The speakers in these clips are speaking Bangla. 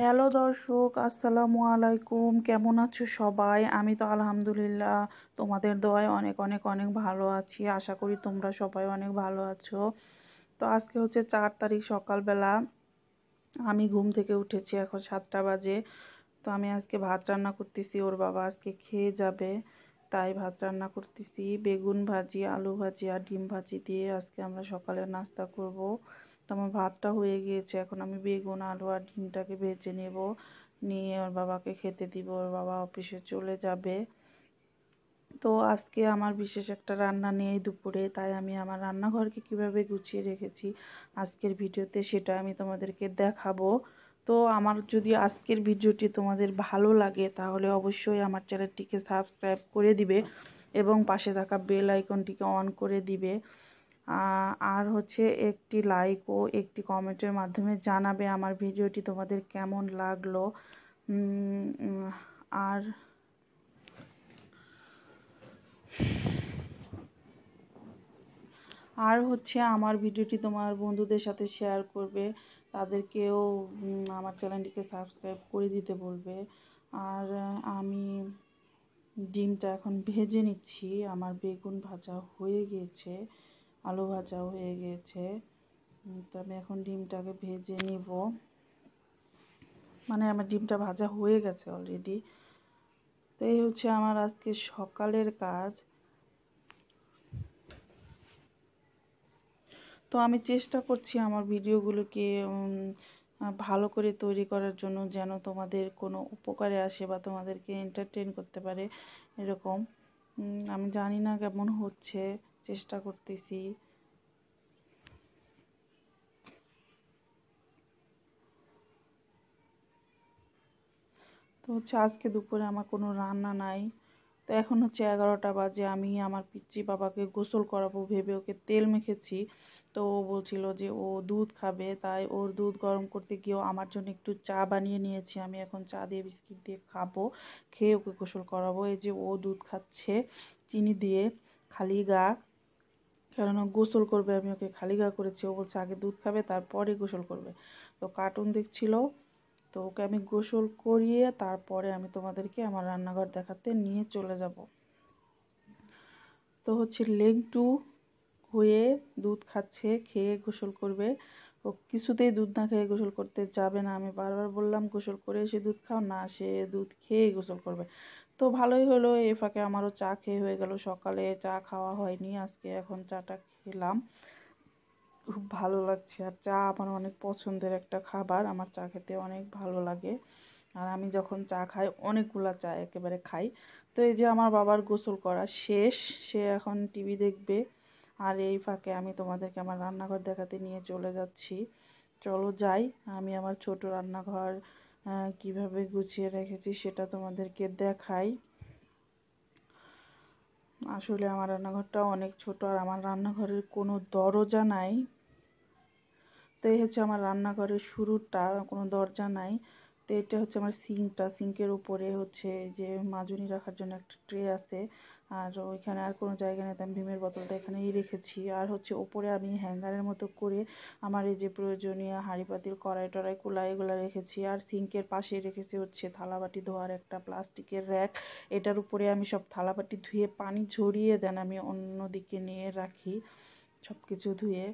হ্যালো দর্শক আসসালামু আলাইকুম কেমন আছো সবাই আমি তো আলহামদুলিল্লাহ তোমাদের দোয়ায় অনেক অনেক অনেক ভালো আছি আশা করি তোমরা সবাই অনেক ভালো আছো তো আজকে হচ্ছে চার তারিখ সকালবেলা আমি ঘুম থেকে উঠেছি এখন সাতটা বাজে তো আমি আজকে ভাত রান্না করতেছি ওর বাবা আজকে খেয়ে যাবে তাই ভাত রান্না করতেছি বেগুন ভাজি আলু ভাজি আর ডিম ভাজি দিয়ে আজকে আমরা সকালে নাস্তা করবো তো আমার ভাতটা হয়ে গিয়েছে এখন আমি বেগুন আলু আর ডিমটাকে ভেজে নেব নিয়ে ওর বাবাকে খেতে দিব ওর বাবা অফিসে চলে যাবে তো আজকে আমার বিশেষ একটা রান্না নেই দুপুরে তাই আমি আমার রান্নাঘরকে কিভাবে গুছিয়ে রেখেছি আজকের ভিডিওতে সেটা আমি তোমাদেরকে দেখাবো তো আমার যদি আজকের ভিডিওটি তোমাদের ভালো লাগে তাহলে অবশ্যই আমার চ্যানেলটিকে সাবস্ক্রাইব করে দিবে এবং পাশে থাকা বেল আইকনটিকে অন করে দিবে আর হচ্ছে একটি লাইক ও একটি কমেন্টের মাধ্যমে জানাবে আমার ভিডিওটি তোমাদের কেমন লাগলো আর আর হচ্ছে আমার ভিডিওটি তোমার বন্ধুদের সাথে শেয়ার করবে তাদেরকেও আমার চ্যানেলটিকে সাবস্ক্রাইব করে দিতে বলবে আর আমি ডিমটা এখন ভেজে নিচ্ছি আমার বেগুন ভাজা হয়ে গিয়েছে আলু ভাজাও হয়ে গিয়েছে তো আমি এখন ডিমটাকে ভেজে নিব মানে আমার ডিমটা ভাজা হয়ে গেছে অলরেডি তো এই হচ্ছে আমার আজকে সকালের কাজ তো আমি চেষ্টা করছি আমার ভিডিওগুলোকে ভালো করে তৈরি করার জন্য যেন তোমাদের কোনো উপকারে আসে বা তোমাদেরকে এন্টারটেন করতে পারে এরকম আমি জানি না কেমন হচ্ছে চেষ্টা করতেছি তো হচ্ছে আজকে দুপুরে আমার কোনো রান্না নাই তো এখন হচ্ছে এগারোটা বাজে আমি আমার পিচ্চি বাবাকে গোসল করাবো ভেবে ওকে তেল মেখেছি তো ও বলছিল যে ও দুধ খাবে তাই ওর দুধ গরম করতে গিয়েও আমার জন্য একটু চা বানিয়ে নিয়েছি আমি এখন চা দিয়ে বিস্কিট দিয়ে খাবো খেয়ে ওকে গোসল করাবো এই যে ও দুধ খাচ্ছে চিনি দিয়ে খালি গা কারণ গোসল করবে আমি ওকে খালি গা করেছি ও বলছে আগে দুধ খাবে তারপরে গোসল করবে তো কার্টুন দেখছিল তো ওকে আমি গোসল করিয়ে তারপরে আমি তোমাদেরকে আমার রান্নাঘর দেখাতে নিয়ে চলে যাব তো হচ্ছে লেগ টু হয়ে দুধ খাচ্ছে খেয়ে গোসল করবে ও কিছুতেই দুধ না খেয়ে গোসল করতে যাবে না আমি বারবার বললাম গোসল করে এসে দুধ খাও না সে দুধ খেয়ে গোসল করবে তো ভালোই হলো এ ফাঁকে আমারও চা খেয়ে হয়ে গেল সকালে চা খাওয়া হয়নি আজকে এখন চাটা খেলাম খুব ভালো লাগছে আর চা আমার অনেক পছন্দের একটা খাবার আমার চা খেতে অনেক ভালো লাগে আর আমি যখন চা খাই অনেকগুলা চা একেবারে খাই তো এই যে আমার বাবার গোসল করা শেষ সে এখন টিভি দেখবে আর এই ফাঁকে আমি তোমাদেরকে আমার রান্নাঘর দেখাতে নিয়ে চলে যাচ্ছি চলো যাই আমি আমার ছোট রান্নাঘর কিভাবে গুছিয়ে রেখেছি সেটা তোমাদেরকে দেখাই আসলে আমার রান্নাঘরটা অনেক ছোট আর আমার রান্নাঘরের কোনো দরজা নাই তো এই হচ্ছে আমার রান্নাঘরের শুরুটা কোনো দরজা নাই তো এটা হচ্ছে আমার সিঙ্কটা সিঙ্কের উপরে হচ্ছে যে মাজুনি রাখার জন্য একটা ট্রে আছে আর ওইখানে আর কোনো জায়গা নেই আমি ভীমের বোতলটা এখানেই রেখেছি আর হচ্ছে ওপরে আমি হ্যাঙ্গারের মতো করে আমার এই যে প্রয়োজনীয় হাঁড়ি পাতিল কড়াই টড়াই কুলা এগুলো রেখেছি আর সিঙ্কের পাশে রেখেছি হচ্ছে থালাবাটি ধোয়ার একটা প্লাস্টিকের র্যাক এটার উপরে আমি সব থালাবাটি ধুয়ে পানি ঝরিয়ে দেন আমি অন্য দিকে নিয়ে রাখি সব কিছু ধুয়ে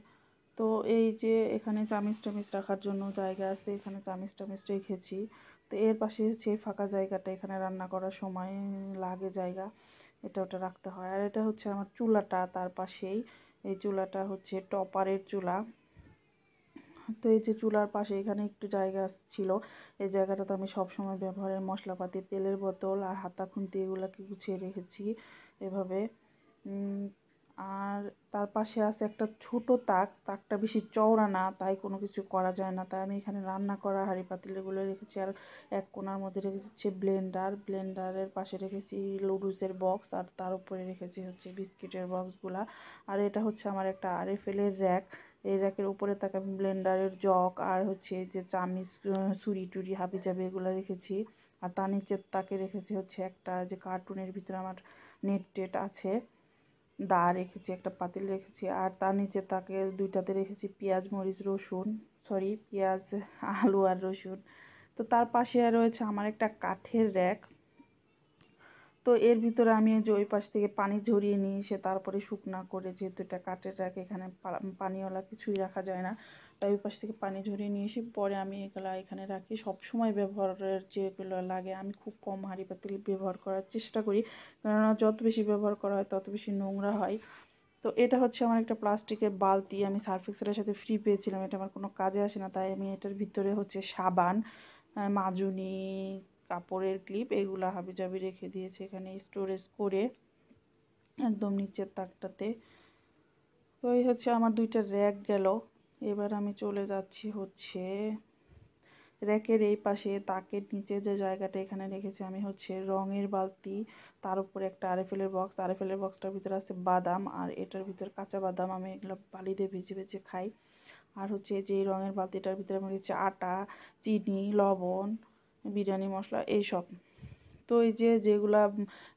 তো এই যে এখানে চামিচ টামিচ রাখার জন্য জায়গা আছে এখানে চামিচ টামিচ রেখেছি তো এর পাশে হচ্ছে ফাঁকা জায়গাটা এখানে রান্না করার সময় লাগে জায়গা এটা ওটা রাখতে হয় আর এটা হচ্ছে আমার চুলাটা তার পাশেই এই চুলাটা হচ্ছে টপারের চুলা তো এই যে চুলার পাশে এখানে একটু জায়গা ছিল এই জায়গাটা তো আমি সবসময় ব্যবহারের মশলাপাতি তেলের বোতল আর হাতা খুন্তি এগুলোকে গুছিয়ে রেখেছি এভাবে আর তার পাশে আছে একটা ছোট তাক তাকটা বেশি চওড়া না তাই কোনো কিছু করা যায় না তাই আমি এখানে রান্না করা হাঁড়ি পাতিলগুলো রেখেছি আর এক কোনার মধ্যে রেখেছি ব্লেন্ডার ব্লেন্ডারের পাশে রেখেছি লুডুসের বক্স আর তার উপরে রেখেছি হচ্ছে বিস্কিটের বক্সগুলা আর এটা হচ্ছে আমার একটা আর এলের র্যাক এই র্যাকের উপরে তাকে আমি ব্লেন্ডারের জগ আর হচ্ছে যে চামিচ ছুরি টুরি হাবি চাবি এগুলো রেখেছি আর তার নিচের তাকে রেখেছি হচ্ছে একটা যে কার্টুনের ভিতরে আমার নেট টেট আছে দা রেখেছি একটা পাতিল রেখেছি আর তার নিচে তাকে দুইটাতে রেখেছি পেঁয়াজ মরিচ রসুন সরি পেঁয়াজ আলু আর রসুন তো তার পাশে রয়েছে আমার একটা কাঠের র্যাক তো এর ভিতরে আমি যে ওই পাশ থেকে পানি ঝরিয়ে নিয়ে এসে তারপরে শুকনা করে যেহেতু এটা কাঠের র্যাক এখানে পানিওয়ালা কিছুই রাখা যায় না তাই ওই পাশ থেকে পানি ঝরিয়ে নিয়ে এসে পরে আমি এগুলা এখানে রাখি সব সময় ব্যবহারের যেগুলো লাগে আমি খুব কম হাঁড়ি পাতিল ব্যবহার করার চেষ্টা করি কেননা যত বেশি ব্যবহার করা হয় তত বেশি নোংরা হয় তো এটা হচ্ছে আমার একটা প্লাস্টিকের বালতি আমি সার্ফেক্সেলের সাথে ফ্রি পেয়েছিলাম এটা আমার কোনো কাজে আসে না তাই আমি এটার ভিতরে হচ্ছে সাবান মাজুনি কাপড়ের ক্লিপ এগুলো হাবিজাবি রেখে দিয়েছে এখানে স্টোরেজ করে একদম নিচের তাকটাতে তো এই হচ্ছে আমার দুইটা র্যাক গেল এবার আমি চলে যাচ্ছি হচ্ছে র্যাকের এই পাশে তাকের নিচে যে জায়গাটা এখানে রেখেছি আমি হচ্ছে রঙের বালতি তার উপরে একটা আরএফএলের বক্স আরএফএলের বক্সটার ভিতরে আছে বাদাম আর এটার ভিতরে কাঁচা বাদাম আমি এগুলো বালি দিয়ে ভেজে ভেজে খাই আর হচ্ছে যে রঙের বালতিটার ভিতরে আমি রেখেছি আটা চিনি লবণ বিরিয়ানি মশলা এইসব তো এই যে যেগুলা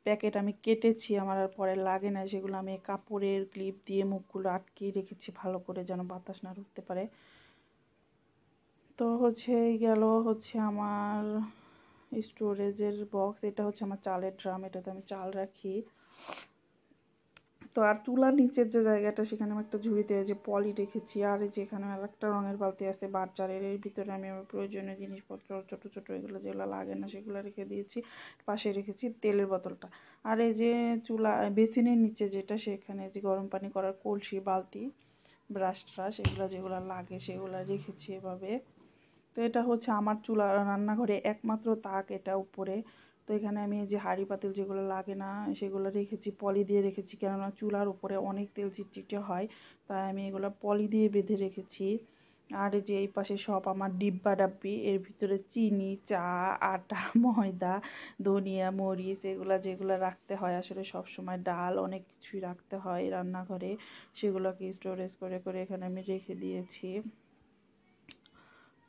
প্যাকেট আমি কেটেছি আমার আর পরে লাগে না সেগুলো আমি কাপড়ের ক্লিপ দিয়ে মুখগুলো আটকিয়ে রেখেছি ভালো করে যেন বাতাস না ঢুকতে পারে তো হচ্ছে গেল হচ্ছে আমার স্টোরেজের বক্স এটা হচ্ছে আমার চালের ড্রাম এটাতে আমি চাল রাখি তো আর চুলার নিচের যে জায়গাটা সেখানে আমি একটা ঝুড়িতে যে পলি রেখেছি আর এই যে এখানে একটা রঙের বালতি আছে বাচ্চারের এর ভিতরে আমি আমার প্রয়োজনীয় জিনিসপত্র ছোট ছোট এগুলো যেগুলো লাগে না সেগুলো রেখে দিয়েছি পাশে রেখেছি তেলের বোতলটা আর এই যে চুলা বেসিনের নিচে যেটা সেখানে যে গরম পানি করার কলসি বালতি ব্রাশ ট্রাশ এগুলো যেগুলো লাগে সেগুলো রেখেছি এভাবে তো এটা হচ্ছে আমার চুলা রান্নাঘরে একমাত্র তাক এটা উপরে তো এখানে আমি যে হাঁড়ি পাতিল যেগুলো লাগে না সেগুলো রেখেছি পলি দিয়ে রেখেছি কেননা চুলার উপরে অনেক তেল চিটচিটে হয় তাই আমি এগুলো পলি দিয়ে বেঁধে রেখেছি আর যে এই পাশে সব আমার ডিব্বা ডাব্বি এর ভিতরে চিনি চা আটা ময়দা ধনিয়া মরিচ এগুলো যেগুলো রাখতে হয় আসলে সব সময় ডাল অনেক কিছুই রাখতে হয় রান্নাঘরে সেগুলোকে স্টোরেজ করে করে এখানে আমি রেখে দিয়েছি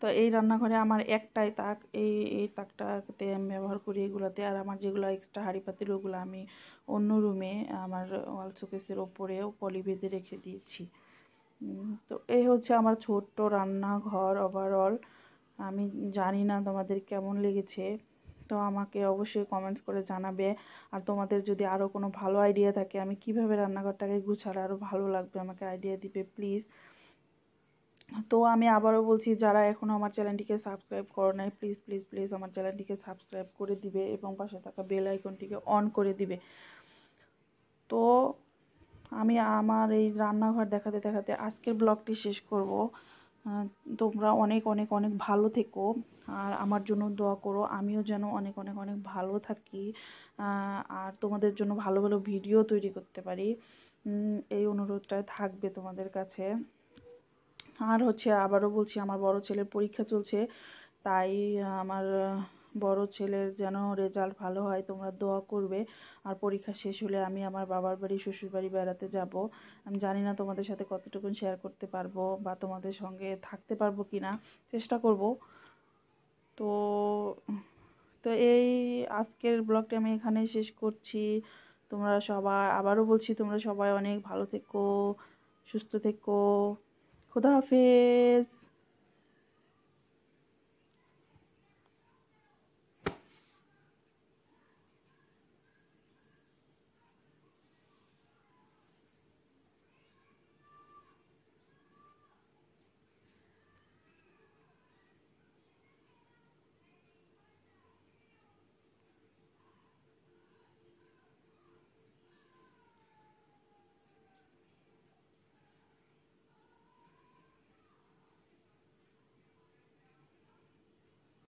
তো এই রান্নাঘরে আমার একটাই তাক এই এই তাকটাতে আমি ব্যবহার করি এগুলাতে আর আমার যেগুলো এক্সট্রা হাঁড়ি পাতিল ওগুলো আমি অন্য রুমে আমার ওয়াল শোকেসের ওপরেও পলি বেঁধে রেখে দিয়েছি তো এই হচ্ছে আমার ছোট্ট রান্নাঘর ওভারঅল আমি জানি না তোমাদের কেমন লেগেছে তো আমাকে অবশ্যই কমেন্টস করে জানাবে আর তোমাদের যদি আরও কোনো ভালো আইডিয়া থাকে আমি কিভাবে রান্নাঘরটাকে গুছালে আরও ভালো লাগবে আমাকে আইডিয়া দিবে প্লিজ তো আমি আবারও বলছি যারা এখনও আমার চ্যানেলটিকে সাবস্ক্রাইব করো নাই প্লিজ প্লিজ প্লিজ আমার চ্যানেলটিকে সাবস্ক্রাইব করে দিবে এবং পাশে থাকা বেল আইকনটিকে অন করে দিবে তো আমি আমার এই রান্নাঘর দেখাতে দেখাতে আজকের ব্লগটি শেষ করব তোমরা অনেক অনেক অনেক ভালো থেকো আর আমার জন্য দোয়া করো আমিও যেন অনেক অনেক অনেক ভালো থাকি আর তোমাদের জন্য ভালো ভালো ভিডিও তৈরি করতে পারি এই অনুরোধটা থাকবে তোমাদের কাছে আর হচ্ছে আবারও বলছি আমার বড় ছেলের পরীক্ষা চলছে তাই আমার বড় ছেলের যেন রেজাল্ট ভালো হয় তোমরা দোয়া করবে আর পরীক্ষা শেষ হলে আমি আমার বাবার বাড়ি শ্বশুর বাড়ি বেড়াতে যাব আমি জানি না তোমাদের সাথে কতটুকু শেয়ার করতে পারবো বা তোমাদের সঙ্গে থাকতে পারবো কি না চেষ্টা করব তো তো এই আজকের ব্লগটা আমি এখানে শেষ করছি তোমরা সবাই আবারও বলছি তোমরা সবাই অনেক ভালো থেকো সুস্থ থেকো खुदा हाफिज़